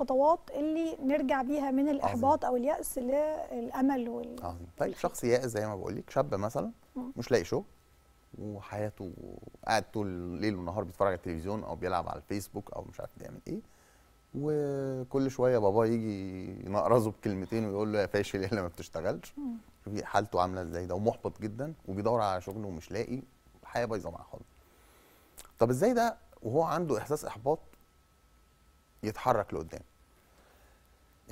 الخطوات اللي نرجع بيها من الاحباط عظيم. او الياس للامل وال طيب شخص يائس زي ما بقول لك شاب مثلا مش لاقي شغل وحياته قاعد طول الليل والنهار بيتفرج على التلفزيون او بيلعب على الفيسبوك او مش عارف بيعمل ايه وكل شويه باباه يجي ينقرزه بكلمتين ويقول له يا فاشل الا ما بتشتغلش شوفي حالته عامله ازاي ده ومحبط جدا وبيدور على شغل ومش لاقي حياه بايظه معاه خالص طب ازاي ده وهو عنده احساس احباط يتحرك لقدام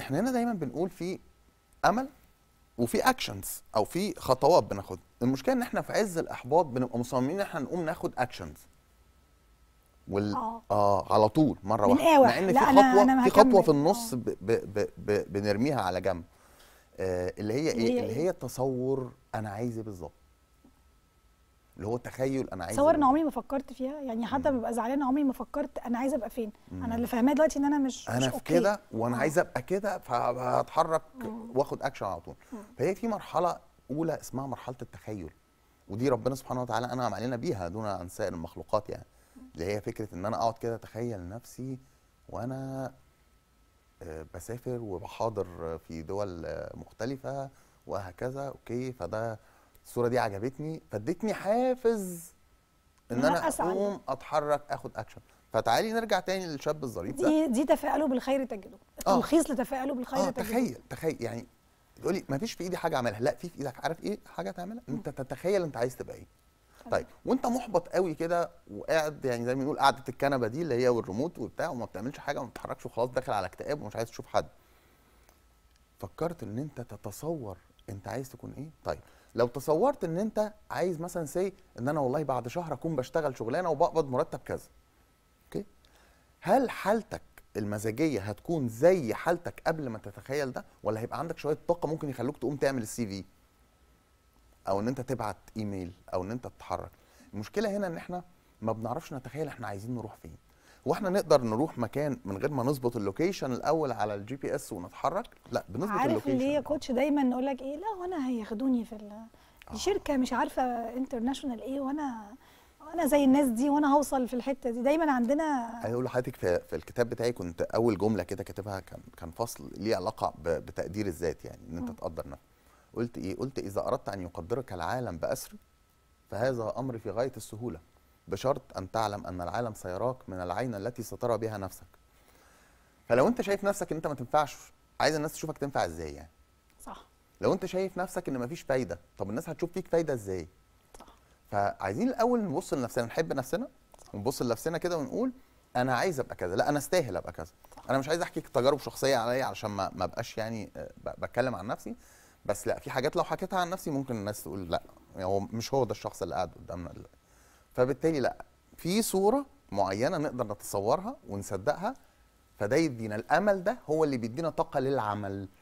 احنا هنا دايما بنقول في امل وفي اكشنز او في خطوات بناخدها المشكله ان احنا في عز الاحباط بنبقى مصممين ان احنا نقوم ناخد اكشنز وال... آه. اه على طول مره واحده مع ان في خطوه أنا في خطوه في النص آه. ب... ب... ب... ب... بنرميها على جنب آه اللي هي ايه اللي إيه؟ هي التصور انا عايز ايه بالظبط اللي هو تخيل انا عايز تصور ان إيه. عمري ما فكرت فيها يعني حتى ببقى زعلانه عمري ما فكرت انا عايزه ابقى فين مم. انا اللي فاهماه دلوقتي ان انا مش انا مش في كده وانا آه. عايزه ابقى كده فهتحرك واخد اكشن على طول فهي في مرحله اولى اسمها مرحله التخيل ودي ربنا سبحانه وتعالى انعم علينا بيها دون عن سائر المخلوقات يعني اللي هي فكره ان انا اقعد كده اتخيل نفسي وانا آه، بسافر وبحاضر في دول مختلفه وهكذا اوكي فده الصوره دي عجبتني فادتني حافز ان انا اقوم اتحرك اخد اكشن فتعالي نرجع تاني للشاب الظريف ده دي دي تفاعله بالخير تجده تلخيص آه. لتفاعله بالخير آه تجده تخيل تخيل يعني تقول لي ما فيش في ايدي حاجه اعملها لا في في ايدك عارف ايه حاجه تعملها انت تتخيل انت عايز تبقى ايه طيب وانت محبط قوي كده وقاعد يعني زي ما بنقول قعده الكنبه دي اللي هي والريموت وبتاع وما بتعملش حاجه وما بتتحركش وخلاص داخل على اكتئاب ومش عايز تشوف حد فكرت ان انت تتصور انت عايز تكون ايه طيب لو تصورت ان انت عايز مثلا سي ان انا والله بعد شهر اكون بشتغل شغلانه وبقبض مرتب كذا اوكي هل حالتك المزاجيه هتكون زي حالتك قبل ما تتخيل ده ولا هيبقى عندك شويه طاقه ممكن يخلوك تقوم تعمل السي في او ان انت تبعت ايميل او ان انت تتحرك المشكله هنا ان احنا ما بنعرفش نتخيل احنا عايزين نروح فين واحنا نقدر نروح مكان من غير ما نظبط اللوكيشن الاول على الجي بي اس ونتحرك لا بنظبط عارف اللوكيشن عارف اللي هي كوتش دايما يقول لك ايه لا وانا هياخدوني في الشركه آه. شركه مش عارفه انترناشونال ايه وانا انا زي الناس دي وانا هوصل في الحته دي دايما عندنا اقول لحضرتك في, في الكتاب بتاعي كنت اول جمله كده كاتبها كان كان فصل ليه علاقه بتقدير الذات يعني ان انت تقدر نفسك قلت ايه قلت اذا اردت ان يقدرك العالم باسره فهذا امر في غايه السهوله بشرط أن تعلم أن العالم سيراك من العين التي سترى بها نفسك فلو أنت شايف نفسك أن أنت ما تنفعش عايز الناس تشوفك تنفع إزاي يعني صح لو أنت شايف نفسك أن مفيش فايدة طب الناس هتشوف فيك فايدة إزاي صح فعايزين الأول نبص لنفسنا نحب نفسنا ونبص لنفسنا كده ونقول انا عايز ابقى كذا لا انا استاهل ابقى كذا انا مش عايز احكي تجارب شخصيه عليا علشان ما ما ابقاش يعني آه، بتكلم عن نفسي بس لا في حاجات لو حكيتها عن نفسي ممكن الناس تقول لا يعني هو يعني مش هو ده الشخص اللي قاعد قدامنا دلوقتي فبالتالي لا في صوره معينه نقدر نتصورها ونصدقها فده يدينا الامل ده هو اللي بيدينا طاقه للعمل